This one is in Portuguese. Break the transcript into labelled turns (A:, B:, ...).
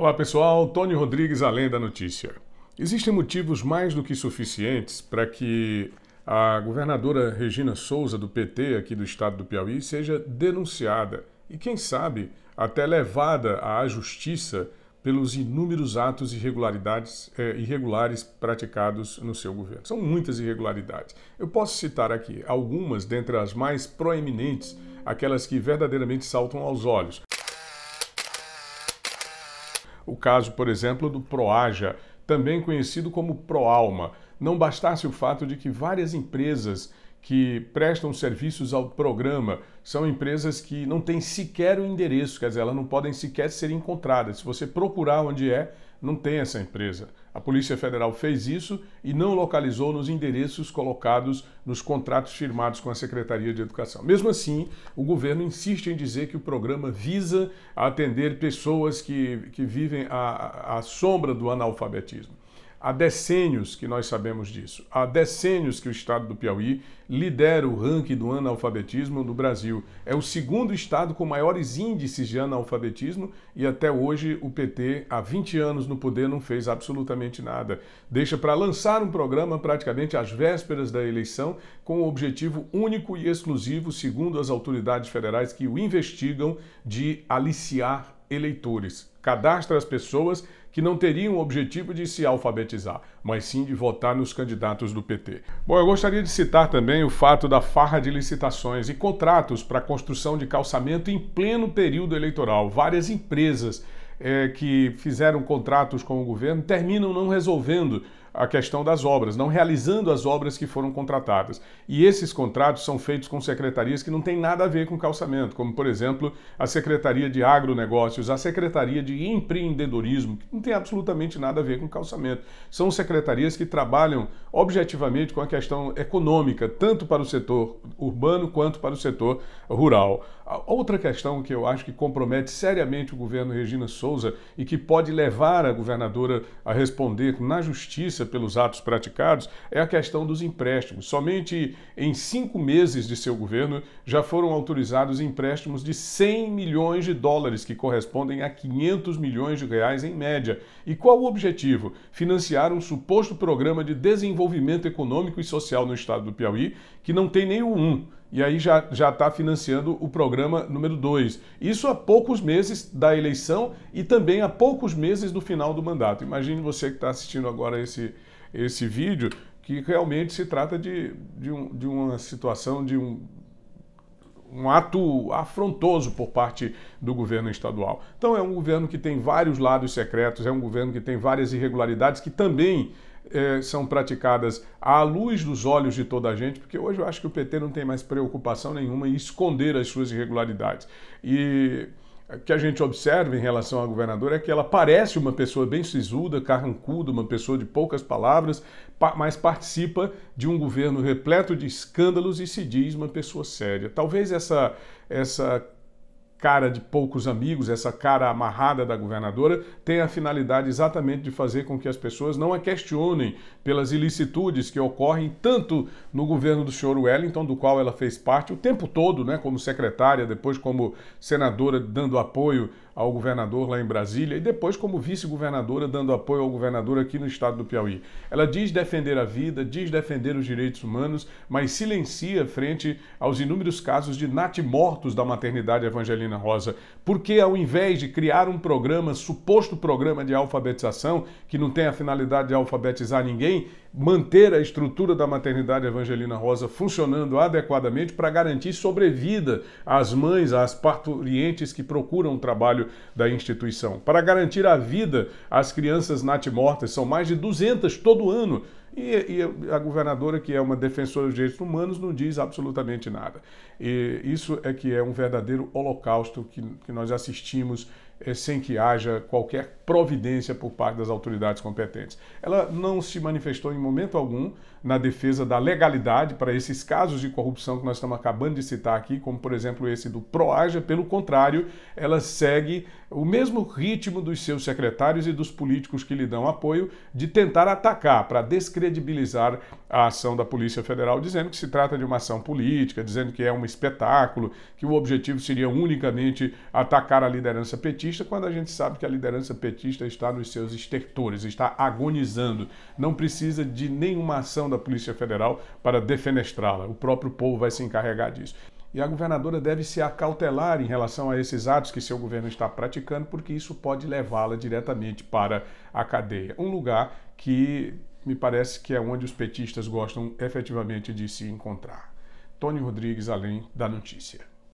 A: Olá pessoal, Tony Rodrigues, além da notícia. Existem motivos mais do que suficientes para que a governadora Regina Souza, do PT, aqui do estado do Piauí, seja denunciada e, quem sabe, até levada à justiça pelos inúmeros atos irregularidades, é, irregulares praticados no seu governo. São muitas irregularidades. Eu posso citar aqui algumas dentre as mais proeminentes, aquelas que verdadeiramente saltam aos olhos, o caso, por exemplo, do Proaja, também conhecido como Proalma. Não bastasse o fato de que várias empresas que prestam serviços ao programa são empresas que não têm sequer o endereço, quer dizer, elas não podem sequer ser encontradas. Se você procurar onde é, não tem essa empresa. A Polícia Federal fez isso e não localizou nos endereços colocados nos contratos firmados com a Secretaria de Educação. Mesmo assim, o governo insiste em dizer que o programa visa atender pessoas que, que vivem à, à sombra do analfabetismo. Há decênios que nós sabemos disso. Há decênios que o estado do Piauí lidera o ranking do analfabetismo no Brasil. É o segundo estado com maiores índices de analfabetismo e até hoje o PT, há 20 anos no poder, não fez absolutamente nada. Deixa para lançar um programa praticamente às vésperas da eleição com o objetivo único e exclusivo, segundo as autoridades federais que o investigam, de aliciar eleitores. Cadastra as pessoas que não teriam o objetivo de se alfabetizar, mas sim de votar nos candidatos do PT. Bom, eu gostaria de citar também o fato da farra de licitações e contratos para construção de calçamento em pleno período eleitoral. Várias empresas é, que fizeram contratos com o governo terminam não resolvendo a questão das obras, não realizando as obras que foram contratadas. E esses contratos são feitos com secretarias que não têm nada a ver com calçamento, como, por exemplo, a Secretaria de Agronegócios, a Secretaria de Empreendedorismo, que não tem absolutamente nada a ver com calçamento. São secretarias que trabalham objetivamente com a questão econômica, tanto para o setor urbano quanto para o setor rural. Outra questão que eu acho que compromete seriamente o governo Regina Souza e que pode levar a governadora a responder na justiça consequência pelos atos praticados é a questão dos empréstimos. Somente em cinco meses de seu governo já foram autorizados empréstimos de 100 milhões de dólares, que correspondem a 500 milhões de reais em média. E qual o objetivo? Financiar um suposto programa de desenvolvimento econômico e social no estado do Piauí, que não tem nem o e aí já está financiando o programa número 2. Isso há poucos meses da eleição e também há poucos meses do final do mandato. Imagine você que está assistindo agora esse, esse vídeo, que realmente se trata de, de, um, de uma situação de um, um ato afrontoso por parte do governo estadual. Então é um governo que tem vários lados secretos, é um governo que tem várias irregularidades que também é, são praticadas à luz dos olhos de toda a gente, porque hoje eu acho que o PT não tem mais preocupação nenhuma em esconder as suas irregularidades. E que a gente observa em relação à governadora é que ela parece uma pessoa bem sisuda, carrancuda, uma pessoa de poucas palavras, mas participa de um governo repleto de escândalos e se diz uma pessoa séria. Talvez essa, essa cara de poucos amigos, essa cara amarrada da governadora, tem a finalidade exatamente de fazer com que as pessoas não a questionem pelas ilicitudes que ocorrem tanto no governo do senhor Wellington, do qual ela fez parte o tempo todo, né, como secretária, depois como senadora dando apoio ao governador lá em Brasília e depois como vice-governadora dando apoio ao governador aqui no estado do Piauí. Ela diz defender a vida, diz defender os direitos humanos, mas silencia frente aos inúmeros casos de natimortos da maternidade Evangelina Rosa, porque ao invés de criar um programa, suposto programa de alfabetização, que não tem a finalidade de alfabetizar ninguém, manter a estrutura da maternidade Evangelina Rosa funcionando adequadamente para garantir sobrevida às mães, às parturientes que procuram trabalho da instituição. Para garantir a vida às crianças natimortas, são mais de 200 todo ano. E, e, a governadora, que é uma defensora dos direitos humanos, não diz absolutamente nada. E isso é que é um verdadeiro holocausto que, que nós assistimos é, sem que haja qualquer providência por parte das autoridades competentes. Ela não se manifestou em momento algum na defesa da legalidade para esses casos de corrupção que nós estamos acabando de citar aqui, como por exemplo esse do Proaja. Pelo contrário, ela segue o mesmo ritmo dos seus secretários e dos políticos que lhe dão apoio de tentar atacar para descredibilizar a ação da Polícia Federal, dizendo que se trata de uma ação política, dizendo que é um espetáculo, que o objetivo seria unicamente atacar a liderança petista petista quando a gente sabe que a liderança petista está nos seus estertores, está agonizando, não precisa de nenhuma ação da Polícia Federal para defenestrá-la. O próprio povo vai se encarregar disso. E a governadora deve se acautelar em relação a esses atos que seu governo está praticando, porque isso pode levá-la diretamente para a cadeia. Um lugar que me parece que é onde os petistas gostam efetivamente de se encontrar. Tony Rodrigues, além da notícia.